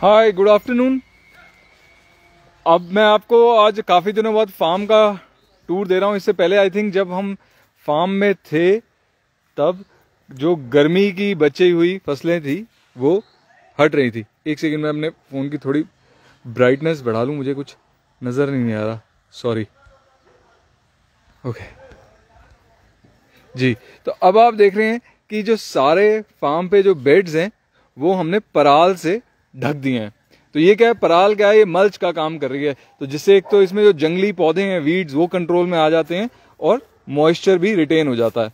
Hi good afternoon अब मैं आपको आज काफ़ी दिनों बाद फार्म का टूर दे रहा हूँ इससे पहले आई थिंक जब हम फार्म में थे तब जो गर्मी की बची हुई फसलें थी वो हट रही थी एक सेकंड में हमने फ़ोन की थोड़ी ब्राइटनेस बढ़ा लूँ मुझे कुछ नज़र नहीं आ रहा सॉरी ओके जी तो अब आप देख रहे हैं कि जो सारे फार्म पे जो बेड्स हैं वो हमने पराल से ढक दिए हैं तो ये क्या है पराल क्या है ये मल्च का काम कर रही है तो जिससे एक तो इसमें जो जंगली पौधे हैं वीड्स वो कंट्रोल में आ जाते हैं और मॉइस्चर भी रिटेन हो जाता है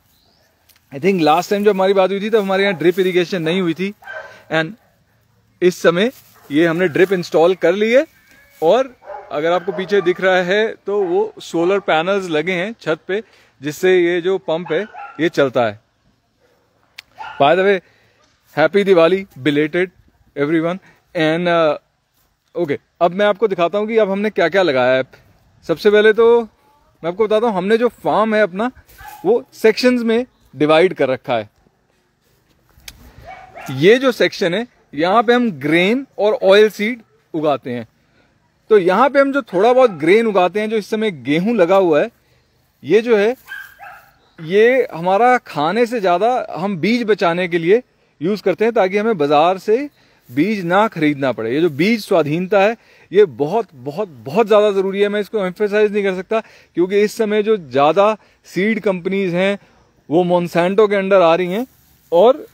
आई थिंक लास्ट टाइम जब हमारी बात हुई थी तब हमारे यहाँ ड्रिप इरीगेशन नहीं हुई थी एंड इस समय ये हमने ड्रिप इंस्टॉल कर ली है और अगर आपको पीछे दिख रहा है तो वो सोलर पैनल्स लगे हैं छत पे जिससे ये जो पंप है ये चलता है by the way happy Diwali belated everyone and okay uh, अब मैं आपको दिखाता हूँ कि अब हमने क्या क्या लगाया है सबसे पहले तो मैं आपको बताता हूँ हमने जो फार्म है अपना वो सेक्शंस में डिवाइड कर रखा है ये जो सेक्शन है यहाँ पे हम ग्रेन और ऑयल सीड उगाते हैं तो यहाँ पे हम जो थोड़ा बहुत ग्रेन उगाते हैं जो इस समय गेहूं लगा हुआ है ये जो है ये हमारा खाने से ज़्यादा हम बीज बचाने के लिए यूज़ करते हैं ताकि हमें बाज़ार से बीज ना खरीदना पड़े ये जो बीज स्वाधीनता है ये बहुत बहुत बहुत ज़्यादा ज़रूरी है मैं इसको एम्फेसाइज नहीं कर सकता क्योंकि इस समय जो ज़्यादा सीड कंपनीज हैं वो मोनसेंटो के अंडर आ रही हैं और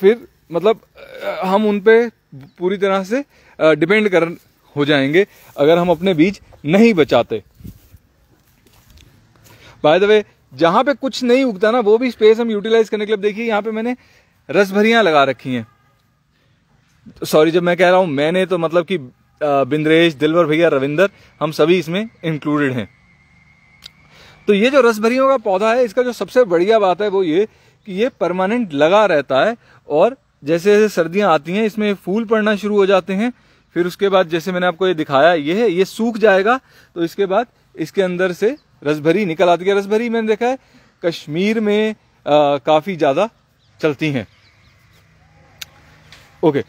फिर मतलब हम उन पर पूरी तरह से डिपेंड कर हो जाएंगे अगर हम अपने बीज नहीं बचाते बाय द वे जहां पे कुछ नहीं उगता ना वो भी स्पेस हम यूटिलाइज करने के लिए देखिए यहां पे मैंने रसभरियां लगा रखी हैं सॉरी जब मैं कह रहा हूँ मैंने तो मतलब कि बिंद्रेश दिलवर भैया रविंदर हम सभी इसमें इंक्लूडेड हैं तो ये जो रसभरियों का पौधा है इसका जो सबसे बढ़िया बात है वो ये कि ये परमानेंट लगा रहता है और जैसे जैसे सर्दियाँ आती हैं इसमें फूल पड़ना शुरू हो जाते हैं फिर उसके बाद जैसे मैंने आपको ये दिखाया ये है ये सूख जाएगा तो इसके बाद इसके अंदर से रसभरी निकल आती है रसभरी मैंने देखा है कश्मीर में काफ़ी ज़्यादा चलती हैं ओके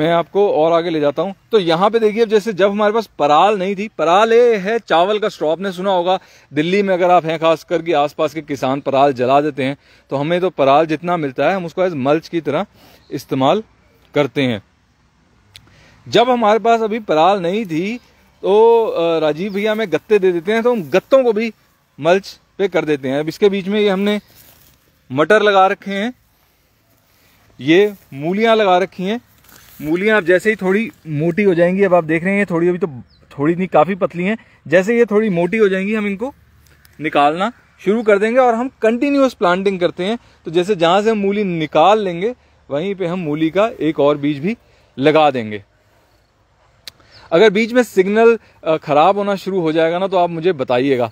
मैं आपको और आगे ले जाता हूँ तो यहां पे देखिए जैसे जब हमारे पास पराल नहीं थी पराल ये है चावल का स्टॉप ने सुना होगा दिल्ली में अगर आप हैं खास करके आसपास के किसान पराल जला देते हैं तो हमें तो पराल जितना मिलता है हम उसको एज मल्च की तरह इस्तेमाल करते हैं जब हमारे पास अभी पराल नहीं थी तो राजीव भैया हमें गत्ते दे देते हैं तो हम गत्तों को भी मल्च पे कर देते हैं अब इसके बीच में ये हमने मटर लगा रखे हैं ये मूलियां लगा रखी हैं मूलियाँ अब जैसे ही थोड़ी मोटी हो जाएंगी अब आप देख रहे हैं थोड़ी अभी तो थोड़ी नहीं काफ़ी पतली हैं जैसे ये थोड़ी मोटी हो जाएंगी हम इनको निकालना शुरू कर देंगे और हम कंटिन्यूस प्लांटिंग करते हैं तो जैसे जहाँ से हम मूली निकाल लेंगे वहीं पे हम मूली का एक और बीज भी लगा देंगे अगर बीच में सिग्नल ख़राब होना शुरू हो जाएगा ना तो आप मुझे बताइएगा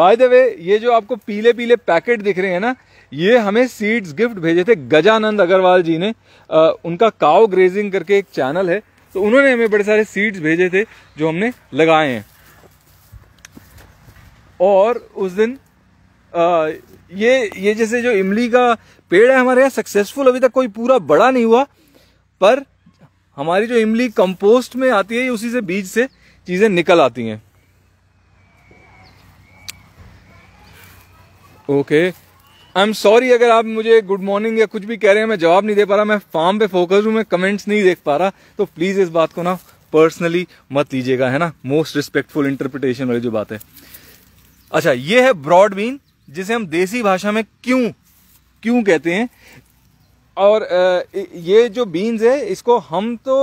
बाय द वे ये जो आपको पीले पीले पैकेट दिख रहे हैं ना ये हमें सीड्स गिफ्ट भेजे थे गजानंद अग्रवाल जी ने आ, उनका काव ग्रेजिंग करके एक चैनल है तो उन्होंने हमें बड़े सारे सीड्स भेजे थे जो हमने लगाए हैं और उस दिन आ, ये ये जैसे जो इमली का पेड़ है हमारे यहाँ सक्सेसफुल अभी तक कोई पूरा बड़ा नहीं हुआ पर हमारी जो इमली कंपोस्ट में आती है उसी से बीज से चीज़ें निकल आती हैं okay okay. I am sorry अगर आप मुझे गुड मॉर्निंग या कुछ भी कह रहे हैं मैं जवाब नहीं दे पा रहा मैं फार्म पे फोकस हूँ मैं कमेंट्स नहीं देख पा रहा तो प्लीज़ इस बात को ना पर्सनली मत लीजिएगा है ना मोस्ट रिस्पेक्टफुल इंटरप्रिटेशन वाली जो बात है अच्छा ये है ब्रॉड बीन जिसे हम देसी भाषा में क्यों क्यों कहते हैं और ये जो बीन्स है इसको हम तो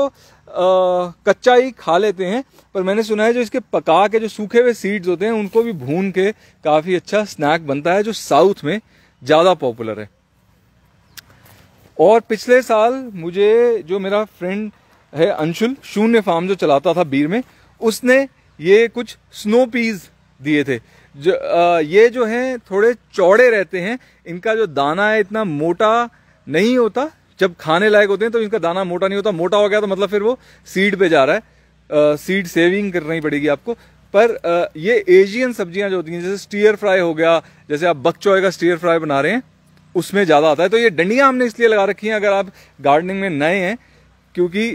कच्चा ही खा लेते हैं पर मैंने सुना है जो इसके पका के जो सूखे हुए सीड्स होते हैं उनको भी भून के काफ़ी अच्छा स्नैक बनता है जो साउथ में ज़्यादा पॉपुलर है और पिछले साल मुझे जो मेरा फ्रेंड है अंशुल शून्य फार्म जो चलाता था बीर में उसने ये कुछ स्नो पीज दिए थे जो आ, ये जो हैं थोड़े चौड़े रहते हैं इनका जो दाना है इतना मोटा नहीं होता जब खाने लायक होते हैं तो इनका दाना मोटा नहीं होता मोटा हो गया तो मतलब फिर वो सीड पे जा रहा है आ, सीड सेविंग करनी पड़ेगी आपको पर ये एशियन सब्जियां जो होती हैं जैसे स्टीयर फ्राई हो गया जैसे आप बकचॉय का स्टीयर फ्राई बना रहे हैं उसमें ज़्यादा आता है तो ये डंडियाँ हमने इसलिए लगा रखी हैं अगर आप गार्डनिंग में नए हैं क्योंकि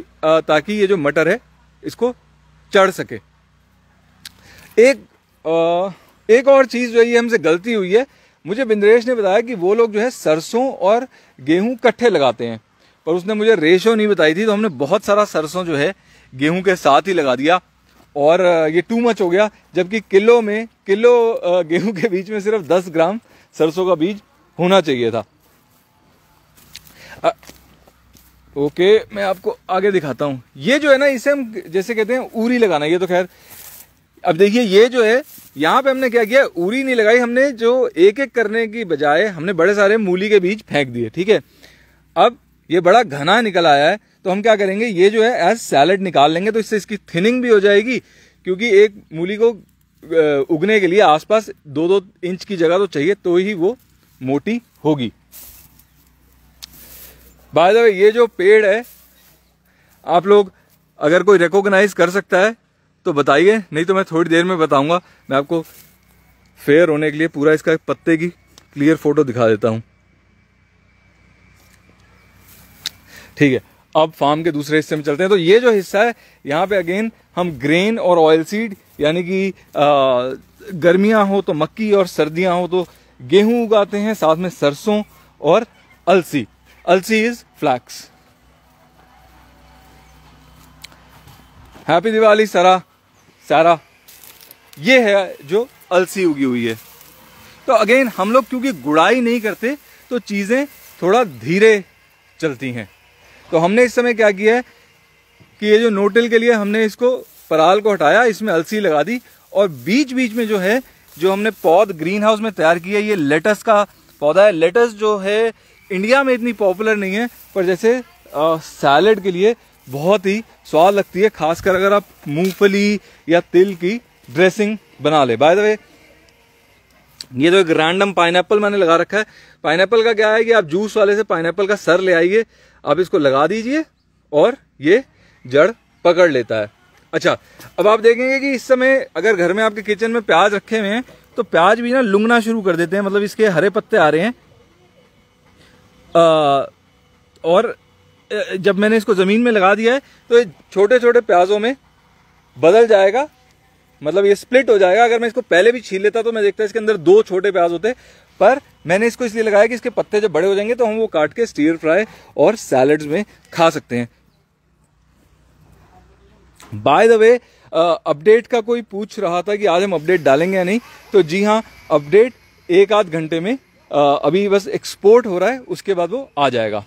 ताकि ये जो मटर है इसको चढ़ सके एक एक और चीज़ जो है ये हमसे गलती हुई है मुझे बिंद्रेश ने बताया कि वो लोग जो है सरसों और गेहूं कट्ठे लगाते हैं पर उसने मुझे रेशो नहीं बताई थी तो हमने बहुत सारा सरसों जो है गेहूं के साथ ही लगा दिया और ये टू मच हो गया जबकि किलो में किलो गेहूं के बीच में सिर्फ 10 ग्राम सरसों का बीज होना चाहिए था आ, ओके मैं आपको आगे दिखाता हूं ये जो है ना इसे हम जैसे कहते हैं ऊरी लगाना ये तो खैर अब देखिए ये जो है यहां पे हमने क्या किया ऊरी नहीं लगाई हमने जो एक एक करने की बजाय हमने बड़े सारे मूली के बीज फेंक दिए ठीक है अब ये बड़ा घना निकल आया है तो हम क्या करेंगे ये जो है एज सैलड निकाल लेंगे तो इससे इसकी थिनिंग भी हो जाएगी क्योंकि एक मूली को उगने के लिए आसपास दो दो इंच की जगह तो चाहिए तो ही वो मोटी होगी बाय द वे ये जो पेड़ है आप लोग अगर कोई रिकॉग्नाइज कर सकता है तो बताइए नहीं तो मैं थोड़ी देर में बताऊंगा मैं आपको फेयर होने के लिए पूरा इसका पत्ते की क्लियर फोटो दिखा देता हूं ठीक है अब फार्म के दूसरे हिस्से में चलते हैं तो ये जो हिस्सा है यहाँ पे अगेन हम ग्रेन और ऑयल सीड यानी कि गर्मियाँ हो तो मक्की और सर्दियाँ हो तो गेहूं उगाते हैं साथ में सरसों और अलसी अलसी इज फ्लैक्स हैप्पी दिवाली सरा सारा ये है जो अलसी उगी हुई है तो अगेन हम लोग क्योंकि गुड़ाई नहीं करते तो चीज़ें थोड़ा धीरे चलती हैं तो हमने इस समय क्या किया है कि ये जो नोटिल के लिए हमने इसको पराल को हटाया इसमें अलसी लगा दी और बीच बीच में जो है जो हमने पौध ग्रीन हाउस में तैयार किया ये लेटस का पौधा है लेटस जो है इंडिया में इतनी पॉपुलर नहीं है पर जैसे सैलड के लिए बहुत ही स्वाद लगती है खासकर अगर आप मूंगफली या तिल की ड्रेसिंग बना ले बाय द वे ये तो एक रैंडम पाइनएप्पल मैंने लगा रखा है पाइन का क्या है कि आप जूस वाले से पाइनएप्पल का सर ले आइए आप इसको लगा दीजिए और ये जड़ पकड़ लेता है अच्छा अब आप देखेंगे कि इस समय अगर घर में आपके किचन में प्याज रखे हुए हैं तो प्याज भी ना लुंगना शुरू कर देते हैं मतलब इसके हरे पत्ते आ रहे हैं आ, और जब मैंने इसको ज़मीन में लगा दिया है तो ये छोटे छोटे प्याजों में बदल जाएगा मतलब ये स्प्लिट हो जाएगा अगर मैं इसको पहले भी छील लेता तो मैं देखता इसके अंदर दो छोटे प्याज होते पर मैंने इसको इसलिए लगाया कि इसके पत्ते जब बड़े हो जाएंगे तो हम वो काट के स्टीर फ्राई और सैलड में खा सकते हैं बाय द वे अपडेट का कोई पूछ रहा था कि आज हम अपडेट डालेंगे या नहीं तो जी हाँ अपडेट एक आध घंटे में uh, अभी बस एक्सपोर्ट हो रहा है उसके बाद वो आ जाएगा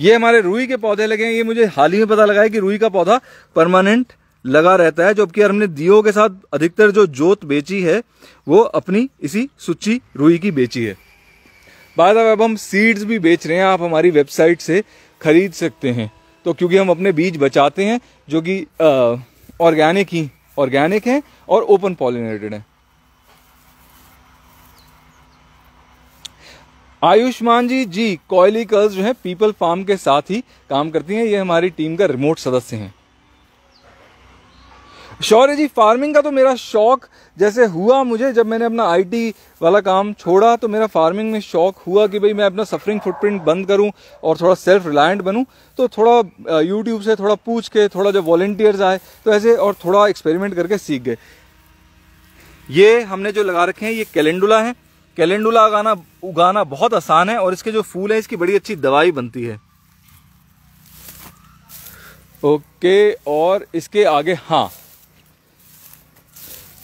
ये हमारे रूई के पौधे लगे हैं ये मुझे हाल ही में पता लगा है कि रूई का पौधा परमानेंट लगा रहता है जबकि हमने दियो के साथ अधिकतर जो जोत बेची है वो अपनी इसी सुची रुई की बेची है बाद अब अब हम सीड्स भी बेच रहे हैं आप हमारी वेबसाइट से खरीद सकते हैं तो क्योंकि हम अपने बीज बचाते हैं जो कि ऑर्गेनिक ही ऑर्गेनिक हैं और ओपन पॉलिनेटेड हैं आयुष्मान जी जी कॉयली कर्ल्स जो है पीपल फार्म के साथ ही काम करती हैं ये हमारी टीम का रिमोट सदस्य हैं शौर्य जी फार्मिंग का तो मेरा शौक जैसे हुआ मुझे जब मैंने अपना आईटी वाला काम छोड़ा तो मेरा फार्मिंग में शौक हुआ कि भाई मैं अपना सफरिंग फुटप्रिंट बंद करूं और थोड़ा सेल्फ रिलायंट बनूं तो थोड़ा यूट्यूब से थोड़ा पूछ के थोड़ा जब वॉल्टियर्स आए तो ऐसे और थोड़ा एक्सपेरिमेंट करके सीख गए ये हमने जो लगा रखे हैं ये कैलेंडुला है कैलेंडुला उगाना उगाना बहुत आसान है और इसके जो फूल है इसकी बड़ी अच्छी दवाई बनती है ओके और इसके आगे हाँ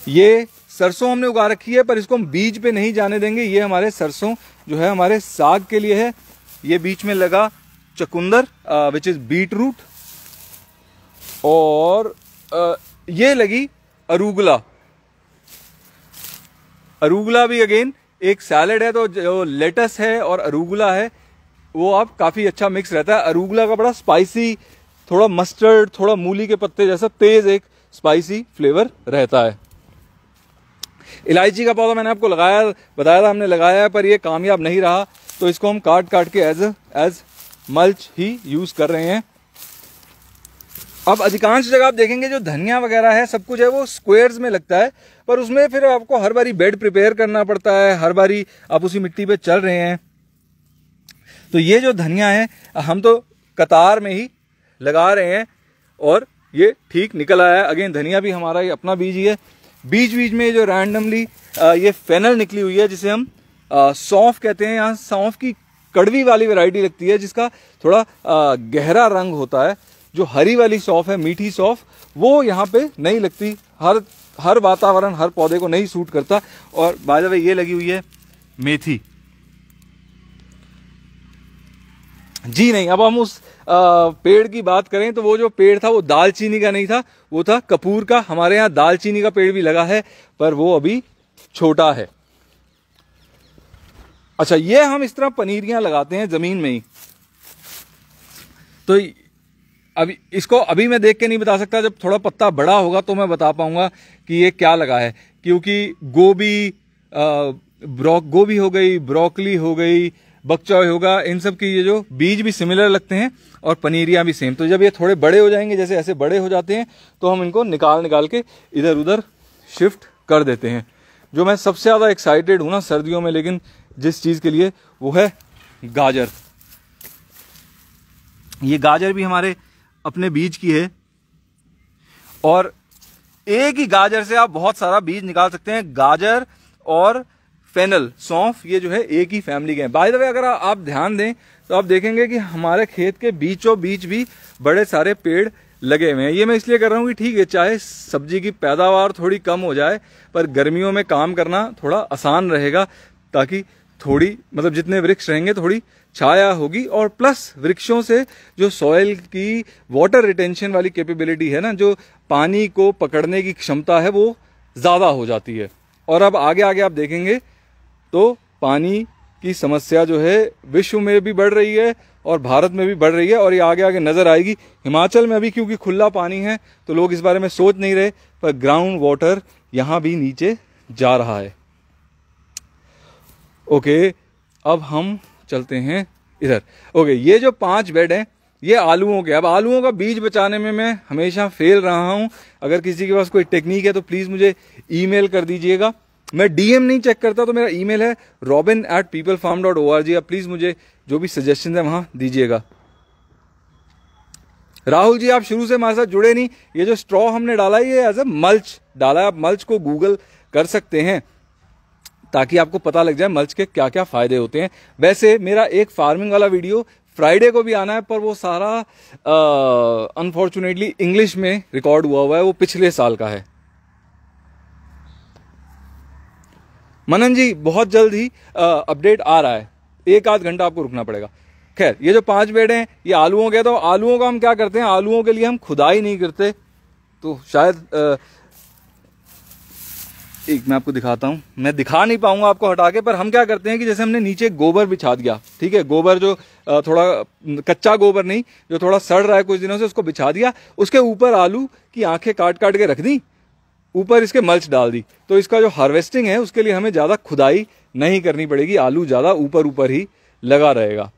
ये सरसों हमने उगा रखी है पर इसको हम बीज पे नहीं जाने देंगे ये हमारे सरसों जो है हमारे साग के लिए है ये बीच में लगा चकुंदर विच इज़ बीट रूट और आ, ये लगी अरूगला अरूगला भी अगेन एक सैलड है तो जो लेटस है और अरूगला है वो आप काफ़ी अच्छा मिक्स रहता है अरूगला का बड़ा स्पाइसी थोड़ा मस्टर्ड थोड़ा मूली के पत्ते जैसा तेज़ एक स्पाइसी फ्लेवर रहता है इलायची का पौधा मैंने आपको लगाया बताया था हमने लगाया है पर ये कामयाब नहीं रहा तो इसको हम काट काट के एज एज मल्च ही यूज़ कर रहे हैं अब अधिकांश जगह आप देखेंगे जो धनिया वगैरह है सब कुछ है वो स्क्वेयर्स में लगता है पर उसमें फिर आपको हर बारी बेड प्रिपेयर करना पड़ता है हर बारी आप उसी मिट्टी पे चल रहे हैं तो ये जो धनिया है हम तो कतार में ही लगा रहे हैं और ये ठीक निकल आया है अगेन धनिया भी हमारा ये अपना बीज ही है बीच बीच में जो रैंडमली ये फेनल निकली हुई है जिसे हम सौंफ कहते हैं यहाँ सौंफ की कड़वी वाली वैरायटी लगती है जिसका थोड़ा गहरा रंग होता है जो हरी वाली सौंफ है मीठी सौफ वो यहाँ पे नहीं लगती हर हर वातावरण हर पौधे को नहीं सूट करता और बाजा भाई ये लगी हुई है मेथी जी नहीं अब हम उस पेड़ की बात करें तो वो जो पेड़ था वो दालचीनी का नहीं था वो था कपूर का हमारे यहाँ दालचीनी का पेड़ भी लगा है पर वो अभी छोटा है अच्छा ये हम इस तरह पनीरियां लगाते हैं जमीन में ही तो अभी इसको अभी मैं देख के नहीं बता सकता जब थोड़ा पत्ता बड़ा होगा तो मैं बता पाऊंगा कि ये क्या लगा है क्योंकि गोभी गोभी हो गई ब्रोकली हो गई बकचॉय होगा इन सब की ये जो बीज भी सिमिलर लगते हैं और पनीरियाँ भी सेम तो जब ये थोड़े बड़े हो जाएंगे जैसे ऐसे बड़े हो जाते हैं तो हम इनको निकाल निकाल के इधर उधर शिफ्ट कर देते हैं जो मैं सबसे ज़्यादा एक्साइटेड हूँ ना सर्दियों में लेकिन जिस चीज़ के लिए वो है गाजर ये गाजर भी हमारे अपने बीज की है और एक ही गाजर से आप बहुत सारा बीज निकाल सकते हैं गाजर और फेनल सौंफ ये जो है एक ही फैमिली के हैं बाय द वे अगर आप ध्यान दें तो आप देखेंगे कि हमारे खेत के बीचों बीच भी बड़े सारे पेड़ लगे हुए हैं ये मैं इसलिए कर रहा हूँ कि ठीक है चाहे सब्जी की पैदावार थोड़ी कम हो जाए पर गर्मियों में काम करना थोड़ा आसान रहेगा ताकि थोड़ी मतलब जितने वृक्ष रहेंगे थोड़ी छाया होगी और प्लस वृक्षों से जो सॉयल की वाटर रिटेंशन वाली कैपेबिलिटी है ना जो पानी को पकड़ने की क्षमता है वो ज़्यादा हो जाती है और अब आगे आगे आप देखेंगे तो पानी की समस्या जो है विश्व में भी बढ़ रही है और भारत में भी बढ़ रही है और ये आगे आगे नज़र आएगी हिमाचल में अभी क्योंकि खुला पानी है तो लोग इस बारे में सोच नहीं रहे पर ग्राउंड वाटर यहाँ भी नीचे जा रहा है ओके अब हम चलते हैं इधर ओके ये जो पांच बेड हैं ये आलूओं के अब आलूओं का बीज बचाने में मैं हमेशा फेल रहा हूँ अगर किसी के पास कोई टेक्निक है तो प्लीज़ मुझे ईमेल कर दीजिएगा मैं डीएम नहीं चेक करता तो मेरा ईमेल है Robin at people farm dot O R G आप प्लीज़ मुझे जो भी सजेशन है वहां दीजिएगा राहुल जी आप शुरू से हमारे साथ जुड़े नहीं ये जो स्ट्रॉ हमने डाला है ये एज अ मल्च डाला है आप मल्च को गूगल कर सकते हैं ताकि आपको पता लग जाए मल्च के क्या क्या फायदे होते हैं वैसे मेरा एक फार्मिंग वाला वीडियो फ्राइडे को भी आना है पर वो सारा अनफॉर्चुनेटली इंग्लिश में रिकॉर्ड हुआ हुआ है वो पिछले साल का है मनन जी बहुत जल्द ही अपडेट आ रहा है एक आध घंटा आपको रुकना पड़ेगा खैर ये जो पांच बेड हैं ये आलूओं के तो आलूओं का हम क्या करते हैं आलूओं के लिए हम खुदाई नहीं करते तो शायद आ, एक मैं आपको दिखाता हूँ मैं दिखा नहीं पाऊंगा आपको हटा के पर हम क्या करते हैं कि जैसे हमने नीचे गोबर बिछा दिया ठीक है गोबर जो थोड़ा कच्चा गोबर नहीं जो थोड़ा सड़ रहा है कुछ दिनों से उसको बिछा दिया उसके ऊपर आलू की आंखें काट काट के रख दी ऊपर इसके मल्च डाल दी तो इसका जो हार्वेस्टिंग है उसके लिए हमें ज़्यादा खुदाई नहीं करनी पड़ेगी आलू ज़्यादा ऊपर ऊपर ही लगा रहेगा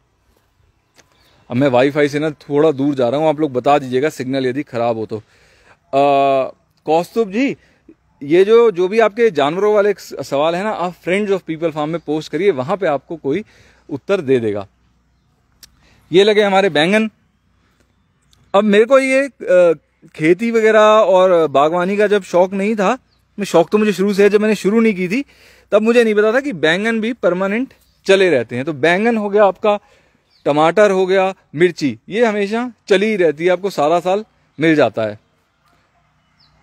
अब मैं वाईफाई से ना थोड़ा दूर जा रहा हूँ आप लोग बता दीजिएगा सिग्नल यदि ख़राब हो तो कौस्तुभ जी ये जो जो भी आपके जानवरों वाले सवाल है ना आप फ्रेंड्स ऑफ पीपल फार्म में पोस्ट करिए वहाँ पर आपको कोई उत्तर दे देगा ये लगे हमारे बैंगन अब मेरे को ये खेती वगैरह और बागवानी का जब शौक नहीं था मैं शौक तो मुझे शुरू से है जब मैंने शुरू नहीं की थी तब मुझे नहीं पता था कि बैंगन भी परमानेंट चले रहते हैं तो बैंगन हो गया आपका टमाटर हो गया मिर्ची ये हमेशा चली ही रहती है आपको सारा साल मिल जाता है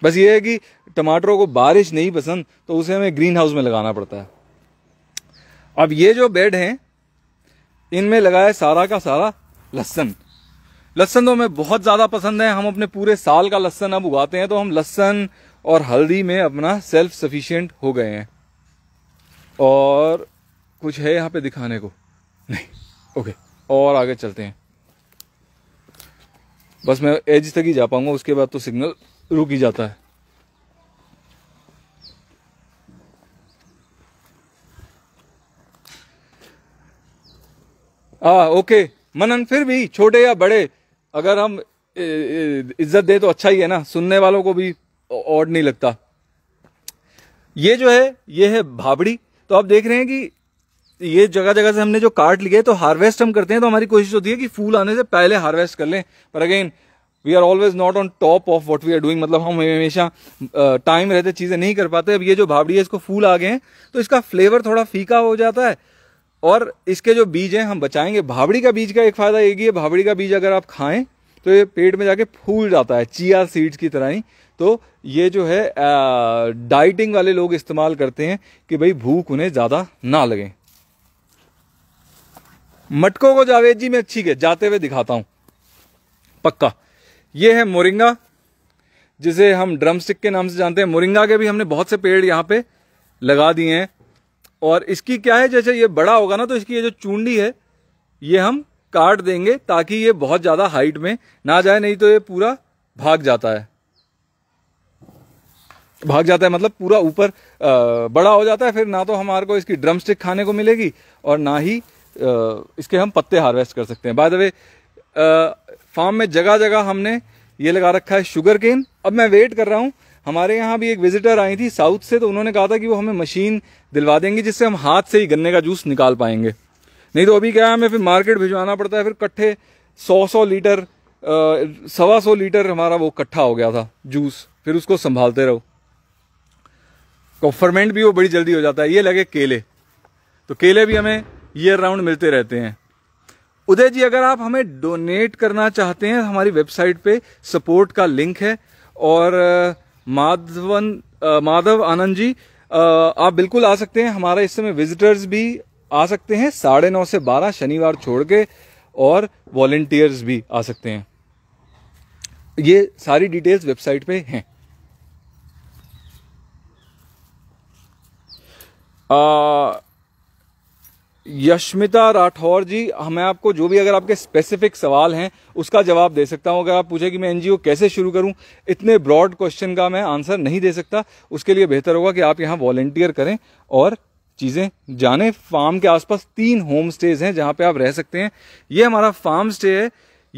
बस ये है कि टमाटरों को बारिश नहीं पसंद तो उसे हमें ग्रीन हाउस में लगाना पड़ता है अब ये जो बेड हैं इनमें लगाया सारा का सारा लहसन लहसन तो हमें बहुत ज़्यादा पसंद है हम अपने पूरे साल का लहसन अब उगाते हैं तो हम लहसन और हल्दी में अपना सेल्फ सफिशियंट हो गए हैं और कुछ है यहाँ पे दिखाने को नहीं ओके और आगे चलते हैं बस मैं एज तक ही जा पाऊंगा उसके बाद तो सिग्नल रुक ही जाता है आ, ओके मनन फिर भी छोटे या बड़े अगर हम इज्जत दे तो अच्छा ही है ना सुनने वालों को भी ऑड नहीं लगता ये जो है ये है भाबड़ी तो आप देख रहे हैं कि ये जगह जगह से हमने जो काट लिए तो हार्वेस्ट हम करते हैं तो हमारी कोशिश होती है कि फूल आने से पहले हार्वेस्ट कर लें पर again we are always not on top of what we are doing मतलब हम हमेशा टाइम रहते चीज़ें नहीं कर पाते अब ये जो भाबड़ी है इसको फूल आ गए हैं तो इसका फ्लेवर थोड़ा फीका हो जाता है और इसके जो बीज हैं हम बचाएंगे भावड़ी का बीज का एक फायदा ये भी है भावड़ी का बीज अगर आप खाएं तो ये पेट में जाके फूल जाता है चिया सीड्स की तरह ही तो ये जो है डाइटिंग वाले लोग इस्तेमाल करते हैं कि भाई भूख उन्हें ज़्यादा ना लगे मटकों को जावेद जी मैं ठीक है जाते हुए दिखाता हूँ पक्का ये है मोरिंगा जिसे हम ड्रम स्टिक के नाम से जानते हैं मोरिंगा के भी हमने बहुत से पेड़ यहाँ पे लगा दिए हैं और इसकी क्या है जैसे ये बड़ा होगा ना तो इसकी ये जो चूंडी है ये हम काट देंगे ताकि ये बहुत ज़्यादा हाइट में ना जाए नहीं तो ये पूरा भाग जाता है भाग जाता है मतलब पूरा ऊपर बड़ा हो जाता है फिर ना तो हमारे को इसकी ड्रम स्टिक खाने को मिलेगी और ना ही इसके हम पत्ते हार्वेस्ट कर सकते हैं बाय द वे फार्म में जगह जगह हमने ये लगा रखा है शुगर केन अब मैं वेट कर रहा हूँ हमारे यहाँ भी एक विजिटर आई थी साउथ से तो उन्होंने कहा था कि वो हमें मशीन दिलवा देंगे जिससे हम हाथ से ही गन्ने का जूस निकाल पाएंगे नहीं तो अभी क्या है हमें फिर मार्केट भिजवाना पड़ता है फिर कट्ठे सौ सौ लीटर सवा सौ लीटर हमारा वो इकट्ठा हो गया था जूस फिर उसको संभालते रहो तो फर्मेंट भी वो बड़ी जल्दी हो जाता है ये लगे केले तो केले भी हमें ईयर राउंड मिलते रहते हैं उदय जी अगर आप हमें डोनेट करना चाहते हैं हमारी वेबसाइट पे सपोर्ट का लिंक है और माधवन माधव आनंद जी आप बिल्कुल आ सकते हैं हमारे इस समय विजिटर्स भी आ सकते हैं साढ़े नौ से बारह शनिवार छोड़ के और वॉल्टियर्स भी आ सकते हैं ये सारी डिटेल्स वेबसाइट पे हैं आ, यशमिता राठौर जी मैं आपको जो भी अगर आपके स्पेसिफिक सवाल हैं उसका जवाब दे सकता हूं अगर आप पूछे कि मैं एनजीओ कैसे शुरू करूं इतने ब्रॉड क्वेश्चन का मैं आंसर नहीं दे सकता उसके लिए बेहतर होगा कि आप यहां वॉलेंटियर करें और चीज़ें जाने फार्म के आसपास तीन होम स्टेज हैं जहां पे आप रह सकते हैं ये हमारा फार्म स्टे है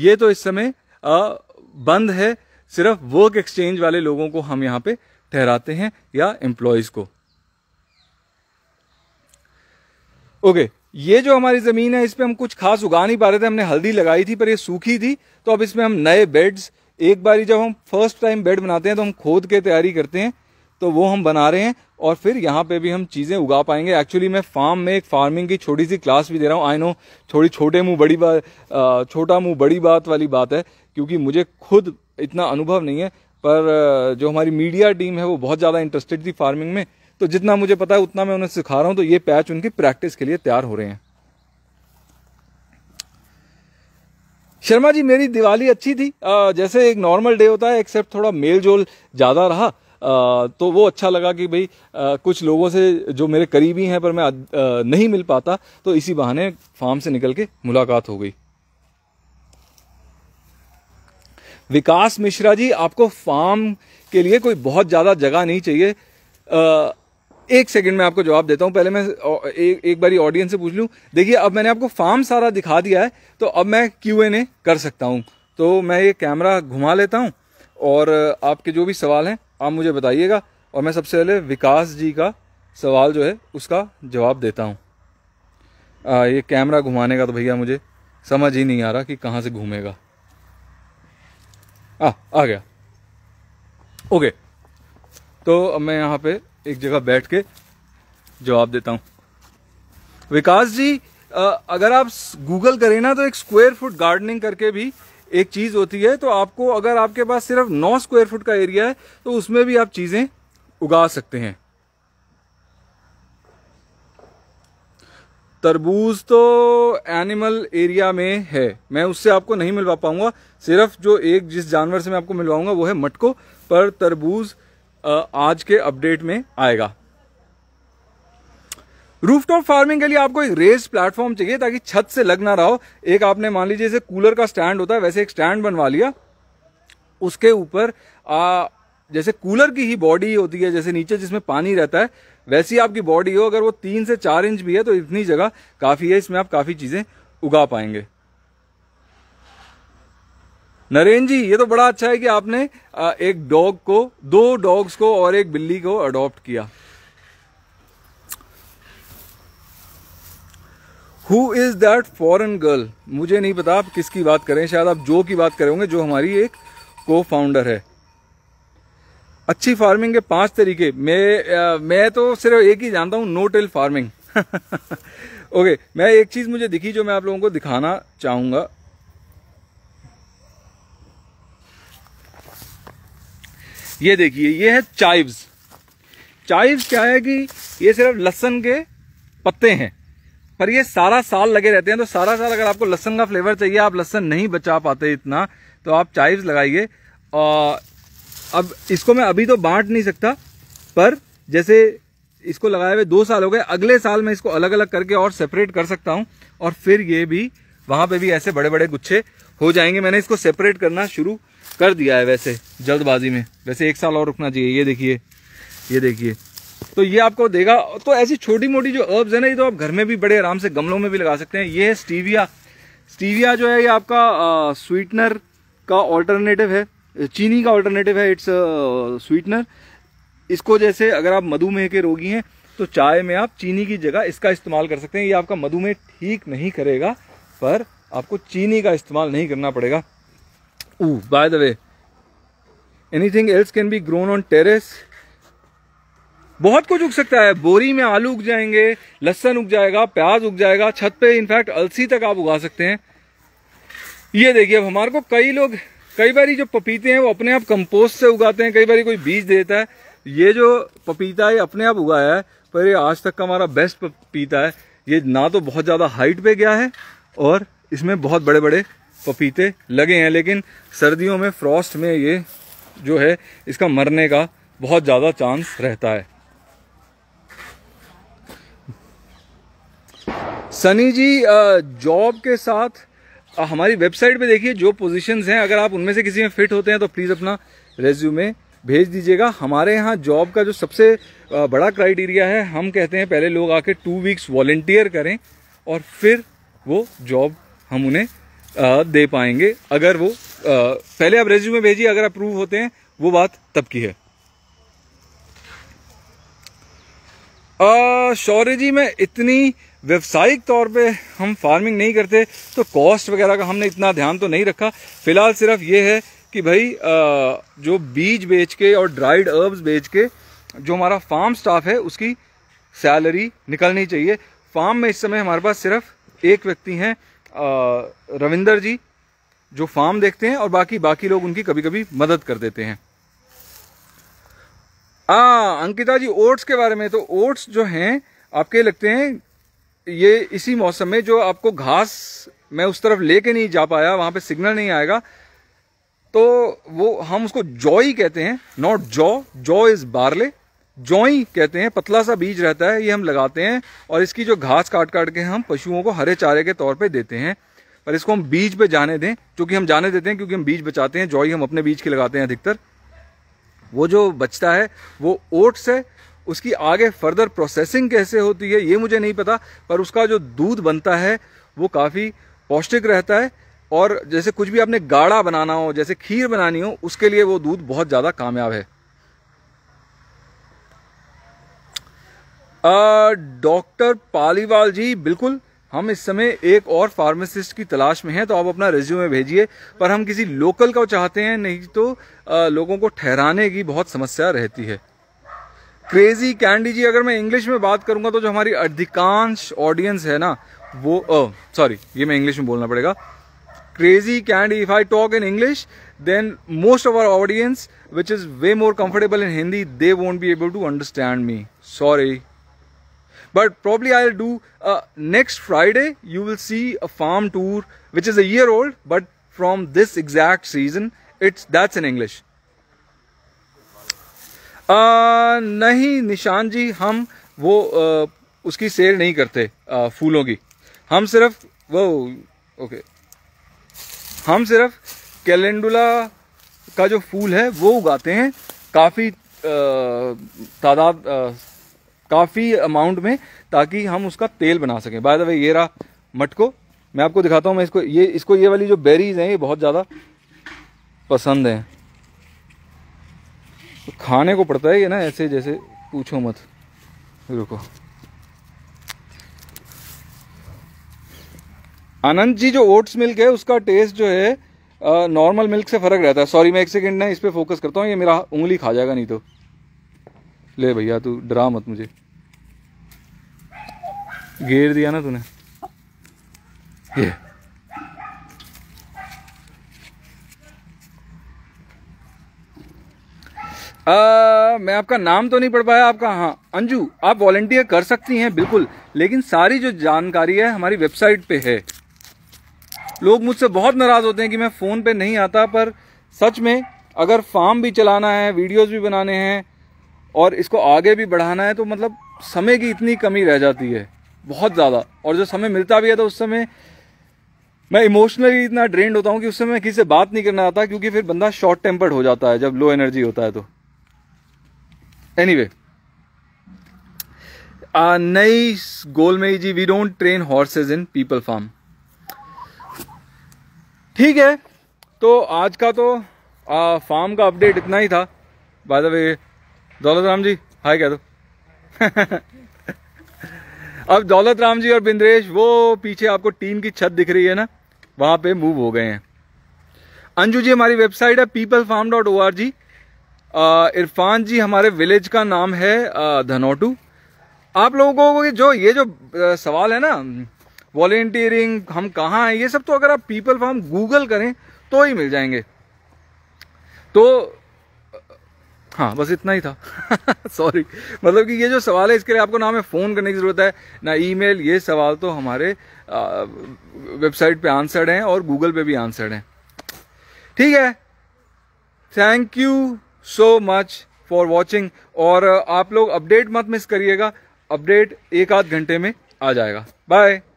ये तो इस समय बंद है सिर्फ वर्क एक्सचेंज वाले लोगों को हम यहाँ पे ठहराते हैं या एम्प्लॉयज़ को ओके ये जो हमारी ज़मीन है इस पर हम कुछ खास उगा नहीं पा रहे थे हमने हल्दी लगाई थी पर ये सूखी थी तो अब इसमें हम नए बेड्स एक बारी जब हम फर्स्ट टाइम बेड बनाते हैं तो हम खोद के तैयारी करते हैं तो वो हम बना रहे हैं और फिर यहाँ पे भी हम चीज़ें उगा पाएंगे एक्चुअली मैं फार्म में एक फार्मिंग की छोटी सी क्लास भी दे रहा हूँ आई नो थोड़ी छोटे मुंह बड़ी बात छोटा मुंह बड़ी बात वाली बात है क्योंकि मुझे खुद इतना अनुभव नहीं है पर जो हमारी मीडिया टीम है वो बहुत ज़्यादा इंटरेस्टेड थी फार्मिंग में तो जितना मुझे पता है उतना मैं उन्हें सिखा रहा हूं तो ये पैच उनकी प्रैक्टिस के लिए तैयार हो रहे हैं शर्मा जी मेरी दिवाली अच्छी थी आ, जैसे एक नॉर्मल डे होता है एक्सेप्ट थोड़ा मेल जोल ज़्यादा रहा आ, तो वो अच्छा लगा कि भाई कुछ लोगों से जो मेरे करीबी हैं पर मैं आ, नहीं मिल पाता तो इसी बहाने फार्म से निकल के मुलाकात हो गई विकास मिश्रा जी आपको फार्म के लिए कोई बहुत ज़्यादा जगह नहीं चाहिए एक सेकंड में आपको जवाब देता हूँ पहले मैं एक एक बारी ऑडियंस से पूछ लूँ देखिए अब मैंने आपको फार्म सारा दिखा दिया है तो अब मैं क्यू एन ए कर सकता हूँ तो मैं ये कैमरा घुमा लेता हूँ और आपके जो भी सवाल हैं आप मुझे बताइएगा और मैं सबसे पहले विकास जी का सवाल जो है उसका जवाब देता हूँ ये कैमरा घुमाने का तो भैया मुझे समझ ही नहीं आ रहा कि कहाँ से घूमेगा आ आ गया ओके तो मैं यहाँ पे एक जगह बैठ के जवाब देता हूँ विकास जी अगर आप गूगल करें ना तो एक स्क्वायर फुट गार्डनिंग करके भी एक चीज़ होती है तो आपको अगर आपके पास सिर्फ नौ स्क्वायर फुट का एरिया है तो उसमें भी आप चीज़ें उगा सकते हैं तरबूज तो एनिमल एरिया में है मैं उससे आपको नहीं मिलवा पाऊंगा सिर्फ जो एक जिस जानवर से मैं आपको मिलवाऊंगा वो है मटको पर तरबूज आज के अपडेट में आएगा रूफटॉप फार्मिंग के लिए आपको एक रेस प्लेटफॉर्म चाहिए ताकि छत से लग ना रहो एक आपने मान लीजिए जैसे कूलर का स्टैंड होता है वैसे एक स्टैंड बनवा लिया उसके ऊपर जैसे कूलर की ही बॉडी होती है जैसे नीचे जिसमें पानी रहता है वैसी आपकी बॉडी हो अगर वो तीन से चार इंच भी है तो इतनी जगह काफ़ी है इसमें आप काफ़ी चीज़ें उगा पाएंगे नरेंद्र जी ये तो बड़ा अच्छा है कि आपने एक डॉग को दो डॉग्स को और एक बिल्ली को अडॉप्ट किया who is that foreign girl मुझे नहीं पता आप किसकी बात करें शायद आप जो की बात करेंगे जो हमारी एक को फाउंडर है अच्छी फार्मिंग के पांच तरीके मैं मैं तो सिर्फ एक ही जानता हूँ नो टिल फार्मिंग ओके मैं एक चीज मुझे दिखी जो मैं आप लोगों को दिखाना चाहूंगा ये देखिए ये है चाइव्स चाइव्स क्या है कि ये सिर्फ लहसन के पत्ते हैं पर ये सारा साल लगे रहते हैं तो सारा साल अगर आपको लहसन का फ्लेवर चाहिए आप लहसन नहीं बचा पाते इतना तो आप चाइव्स लगाइए और अब इसको मैं अभी तो बांट नहीं सकता पर जैसे इसको लगाए हुए दो साल हो गए अगले साल मैं इसको अलग अलग करके और सेपरेट कर सकता हूँ और फिर ये भी वहां पे भी ऐसे बड़े बड़े गुच्छे हो जाएंगे मैंने इसको सेपरेट करना शुरू कर दिया है वैसे जल्दबाजी में वैसे एक साल और रुकना चाहिए ये देखिए ये देखिए तो ये आपको देगा तो ऐसी छोटी मोटी जो अर्ब्स है ना ये तो आप घर में भी बड़े आराम से गमलों में भी लगा सकते हैं ये है स्टीविया स्टीविया जो है ये आपका आ, स्वीटनर का ऑल्टरनेटिव है चीनी का ऑल्टरनेटिव है इट्स स्वीटनर इसको जैसे अगर आप मधुमेह के रोगी हैं तो चाय में आप चीनी की जगह इसका इस्तेमाल कर सकते हैं ये आपका मधुमेह ठीक नहीं करेगा पर आपको चीनी का इस्तेमाल नहीं करना पड़ेगा Ooh, by the way, anything else can be grown on terrace? बहुत कुछ उग सकता है बोरी में आलू उग जाएंगे लहसन उग जाएगा प्याज उग जाएगा छत पे इनफैक्ट अलसी तक आप उगा सकते हैं ये देखिए अब हमारे को कई लोग कई बार जो पपीते हैं वो अपने आप कंपोस्ट से उगाते हैं कई बार कोई बीज देता है ये जो पपीता है अपने आप उगाया है पर ये आज तक का हमारा बेस्ट पपीता है ये ना तो बहुत ज़्यादा हाइट पे गया है और इसमें बहुत बड़े बड़े पपीते लगे हैं लेकिन सर्दियों में फ्रॉस्ट में ये जो है इसका मरने का बहुत ज़्यादा चांस रहता है सनी जी जॉब के साथ हमारी वेबसाइट पे देखिए जो पोजीशंस हैं अगर आप उनमें से किसी में फिट होते हैं तो प्लीज़ अपना रेज्यूमे भेज दीजिएगा हमारे यहाँ जॉब का जो सबसे बड़ा क्राइटेरिया है हम कहते हैं पहले लोग आके टू वीक्स वॉल्टियर करें और फिर वो जॉब हम उन्हें दे पाएंगे अगर वो पहले आप रेज्यूमे भेजिए अगर अप्रूव होते हैं वो बात तब की है शौर्य जी में इतनी व्यवसायिक तौर पे हम फार्मिंग नहीं करते तो कॉस्ट वगैरह का हमने इतना ध्यान तो नहीं रखा फिलहाल सिर्फ ये है कि भाई आ, जो बीज बेच के और ड्राइड अर्ब्स बेच के जो हमारा फार्म स्टाफ है उसकी सैलरी निकलनी चाहिए फार्म में इस समय हमारे पास सिर्फ एक व्यक्ति हैं रविंदर जी जो फार्म देखते हैं और बाकी बाकी लोग उनकी कभी कभी मदद कर देते हैं आ, अंकिता जी ओट्स के बारे में तो ओट्स जो हैं आपके लगते हैं ये इसी मौसम में जो आपको घास मैं उस तरफ लेके नहीं जा पाया वहां पे सिग्नल नहीं आएगा तो वो हम उसको जॉ ही कहते हैं नॉट जॉ जॉ इज बार्ले जोई कहते हैं पतला सा बीज रहता है ये हम लगाते हैं और इसकी जो घास काट काट के हम पशुओं को हरे चारे के तौर पे देते हैं पर इसको हम बीज पे जाने दें क्योंकि हम जाने देते हैं क्योंकि हम बीज बचाते हैं जोई हम अपने बीज के लगाते हैं अधिकतर वो जो बचता है वो ओट्स है उसकी आगे फर्दर प्रोसेसिंग कैसे होती है ये मुझे नहीं पता पर उसका जो दूध बनता है वो काफ़ी पौष्टिक रहता है और जैसे कुछ भी आपने गाढ़ा बनाना हो जैसे खीर बनानी हो उसके लिए वो दूध बहुत ज़्यादा कामयाब है डॉक्टर पालीवाल जी बिल्कुल हम इस समय एक और फार्मासिस्ट की तलाश में हैं तो आप अपना रिज्यूमे भेजिए पर हम किसी लोकल का चाहते हैं नहीं तो आ, लोगों को ठहराने की बहुत समस्या रहती है क्रेजी कैंडी जी अगर मैं इंग्लिश में बात करूंगा तो जो हमारी अधिकांश ऑडियंस है ना वो सॉरी ये मैं इंग्लिश में बोलना पड़ेगा crazy candy if I talk in English then most of our audience which is way more comfortable in Hindi they won't be able to understand me sorry but probably I'll do uh, next Friday you will see a farm tour which is a year old but from this exact season it's that's in English ah, नहीं निशान जी हम वो आ, उसकी cell नहीं करते आ, फूलों की हम सिर्फ वो ओके हम सिर्फ कैलेंडुला का जो फूल है वो उगाते हैं काफ़ी तादाद काफ़ी अमाउंट में ताकि हम उसका तेल बना सकें बाय द वे ये रहा मटको मैं आपको दिखाता हूँ मैं इसको ये इसको ये वाली जो बेरीज हैं ये बहुत ज़्यादा पसंद हैं तो खाने को पड़ता है ये ना ऐसे जैसे पूछो मत रुको आनंद जी जो ओट्स मिल्क है उसका टेस्ट जो है नॉर्मल मिल्क से फ़र्क रहता है सॉरी मैं एक सेकेंड ना इस पर फोकस करता हूँ ये मेरा उंगली खा जाएगा नहीं तो ले भैया तू डरा मत मुझे घेर दिया ना तूने ये आ, मैं आपका नाम तो नहीं पढ़ पाया आपका हाँ अंजू आप वॉलेंटियर कर सकती हैं बिल्कुल लेकिन सारी जो जानकारी है हमारी वेबसाइट पे है लोग मुझसे बहुत नाराज होते हैं कि मैं फ़ोन पे नहीं आता पर सच में अगर फार्म भी चलाना है वीडियोस भी बनाने हैं और इसको आगे भी बढ़ाना है तो मतलब समय की इतनी कमी रह जाती है बहुत ज़्यादा और जो समय मिलता भी है तो उस समय मैं इमोशनली इतना ड्रेंड होता हूँ कि उस समय किसी से बात नहीं करना आता क्योंकि फिर बंदा शॉर्ट टेम्पर्ड हो जाता है जब लो एनर्जी होता है तो एनी वे नई गोल में जी we don't train horses in people farm ठीक है तो आज का तो फार्म का अपडेट इतना ही था बाय द वे दौलत राम जी हाय कह दो अब दौलत राम जी और बिंद्रेश वो पीछे आपको टीम की छत दिख रही है ना वहां पे मूव हो गए हैं अंजू जी हमारी वेबसाइट है people farm dot O R G Irfan ji हमारे विलेज का नाम है धनोटू आप लोगों को जो ये जो सवाल है ना वॉल्टियरिंग हम कहाँ हैं ये सब तो अगर आप पीपल फार्म गूगल करें तो ही मिल जाएंगे तो हाँ बस इतना ही था सॉरी मतलब कि ये जो सवाल है इसके लिए आपको ना हमें फ़ोन करने की ज़रूरत है ना ईमेल ये सवाल तो हमारे वेबसाइट पे आंसर्ड हैं और गूगल पे भी आंसर्ड हैं ठीक है thank you so much for watching और आप लोग अपडेट मत मिस करिएगा अपडेट एक आध घंटे में आ जाएगा बाय